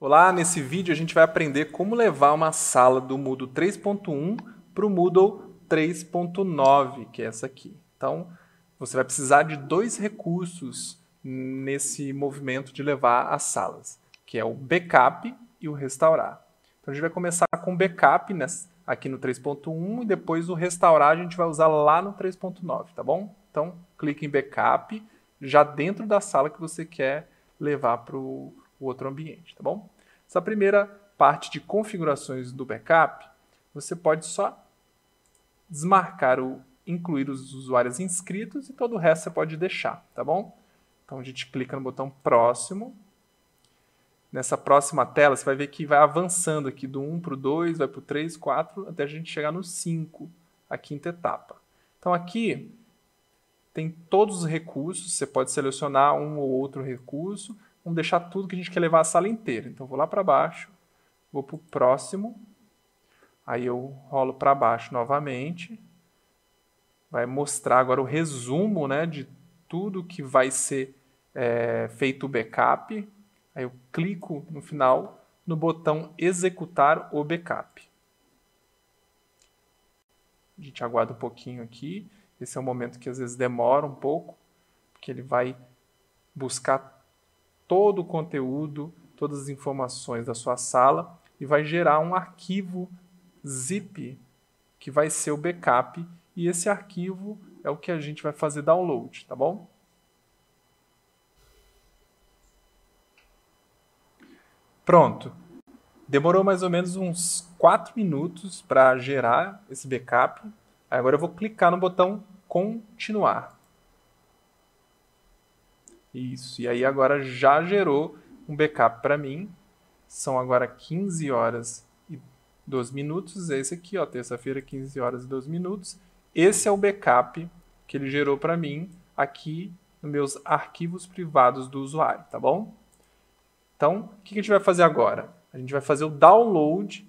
Olá, nesse vídeo a gente vai aprender como levar uma sala do Moodle 3.1 para o Moodle 3.9, que é essa aqui. Então, você vai precisar de dois recursos nesse movimento de levar as salas, que é o backup e o restaurar. Então, a gente vai começar com backup aqui no 3.1 e depois o restaurar a gente vai usar lá no 3.9, tá bom? Então, clique em backup já dentro da sala que você quer levar para o o outro ambiente, tá bom? Essa primeira parte de configurações do backup, você pode só desmarcar o incluir os usuários inscritos e todo o resto você pode deixar, tá bom? Então a gente clica no botão próximo. Nessa próxima tela você vai ver que vai avançando aqui do 1 para o 2, vai para o 3, 4, até a gente chegar no 5, a quinta etapa. Então aqui tem todos os recursos, você pode selecionar um ou outro recurso, Vamos deixar tudo que a gente quer levar a sala inteira. Então, vou lá para baixo, vou para o próximo, aí eu rolo para baixo novamente. Vai mostrar agora o resumo né, de tudo que vai ser é, feito o backup. Aí eu clico no final no botão executar o backup. A gente aguarda um pouquinho aqui. Esse é um momento que às vezes demora um pouco, porque ele vai buscar todo o conteúdo, todas as informações da sua sala e vai gerar um arquivo zip que vai ser o backup e esse arquivo é o que a gente vai fazer download, tá bom? Pronto. Demorou mais ou menos uns 4 minutos para gerar esse backup. Agora eu vou clicar no botão continuar. Isso. E aí agora já gerou um backup para mim. São agora 15 horas e 2 minutos. Esse aqui, ó, terça-feira, 15 horas e 2 minutos. Esse é o backup que ele gerou para mim aqui nos meus arquivos privados do usuário, tá bom? Então, o que a gente vai fazer agora? A gente vai fazer o download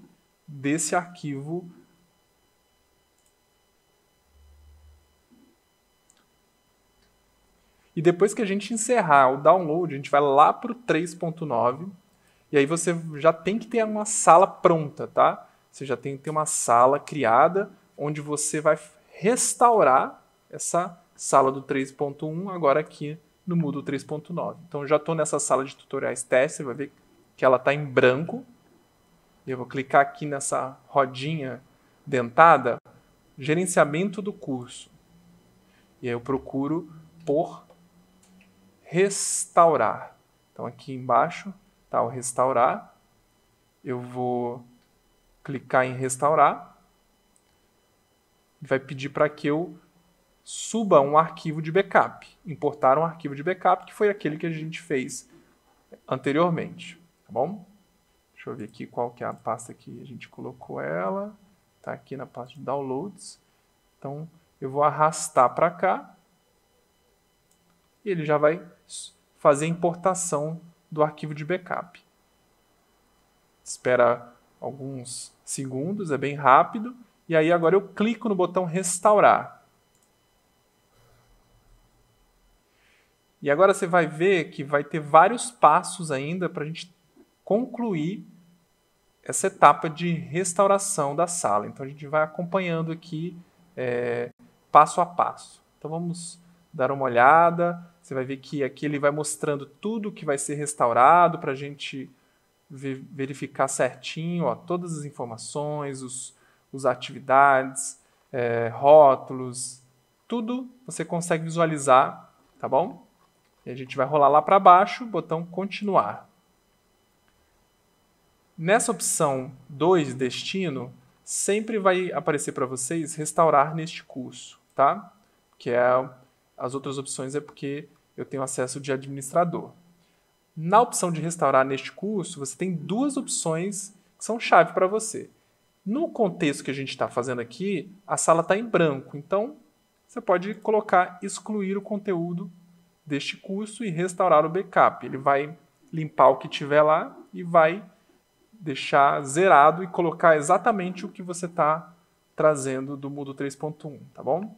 desse arquivo E depois que a gente encerrar o download, a gente vai lá para o 3.9. E aí você já tem que ter uma sala pronta, tá? Você já tem que ter uma sala criada onde você vai restaurar essa sala do 3.1 agora aqui no Moodle 3.9. Então já estou nessa sala de tutoriais teste, você vai ver que ela está em branco. Eu vou clicar aqui nessa rodinha dentada, gerenciamento do curso. E aí eu procuro por restaurar. Então aqui embaixo está o restaurar. Eu vou clicar em restaurar. vai pedir para que eu suba um arquivo de backup, importar um arquivo de backup que foi aquele que a gente fez anteriormente, tá bom? Deixa eu ver aqui qual que é a pasta que a gente colocou ela. Está aqui na parte de downloads. Então eu vou arrastar para cá e ele já vai fazer a importação do arquivo de backup. Espera alguns segundos, é bem rápido, e aí agora eu clico no botão restaurar. E agora você vai ver que vai ter vários passos ainda para a gente concluir essa etapa de restauração da sala. Então a gente vai acompanhando aqui é, passo a passo. Então vamos dar uma olhada. Você vai ver que aqui ele vai mostrando tudo que vai ser restaurado para a gente verificar certinho ó, todas as informações, os, os atividades, é, rótulos, tudo você consegue visualizar, tá bom? E a gente vai rolar lá para baixo, botão continuar. Nessa opção 2, destino, sempre vai aparecer para vocês restaurar neste curso, tá? Que é as outras opções é porque eu tenho acesso de administrador. Na opção de restaurar neste curso, você tem duas opções que são chave para você. No contexto que a gente está fazendo aqui, a sala está em branco, então você pode colocar excluir o conteúdo deste curso e restaurar o backup. Ele vai limpar o que tiver lá e vai deixar zerado e colocar exatamente o que você está trazendo do Moodle 3.1, tá bom?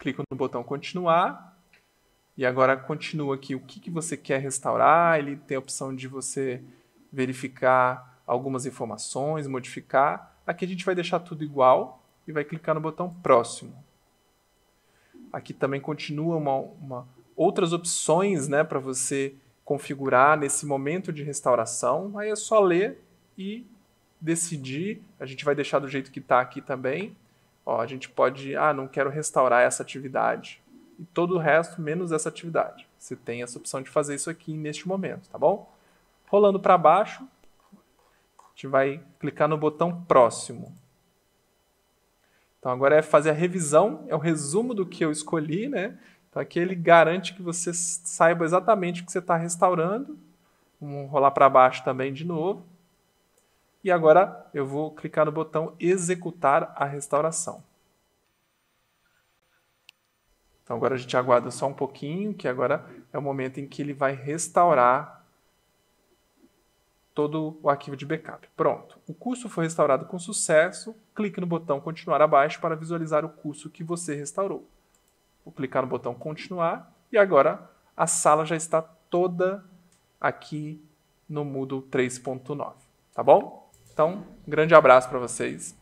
clico no botão continuar. E agora continua aqui o que, que você quer restaurar. Ele tem a opção de você verificar algumas informações, modificar. Aqui a gente vai deixar tudo igual e vai clicar no botão próximo. Aqui também continua uma, uma outras opções né, para você configurar nesse momento de restauração. Aí é só ler e decidir. A gente vai deixar do jeito que está aqui também. Ó, a gente pode, ah, não quero restaurar essa atividade. E todo o resto, menos essa atividade. Você tem essa opção de fazer isso aqui neste momento, tá bom? Rolando para baixo, a gente vai clicar no botão próximo. Então agora é fazer a revisão, é o resumo do que eu escolhi, né? Então aqui ele garante que você saiba exatamente o que você está restaurando. Vamos rolar para baixo também de novo. E agora eu vou clicar no botão executar a restauração. Então agora a gente aguarda só um pouquinho, que agora é o momento em que ele vai restaurar todo o arquivo de backup. Pronto, o curso foi restaurado com sucesso. Clique no botão continuar abaixo para visualizar o curso que você restaurou. Vou clicar no botão continuar e agora a sala já está toda aqui no Moodle 3.9, tá bom? Então, um grande abraço para vocês.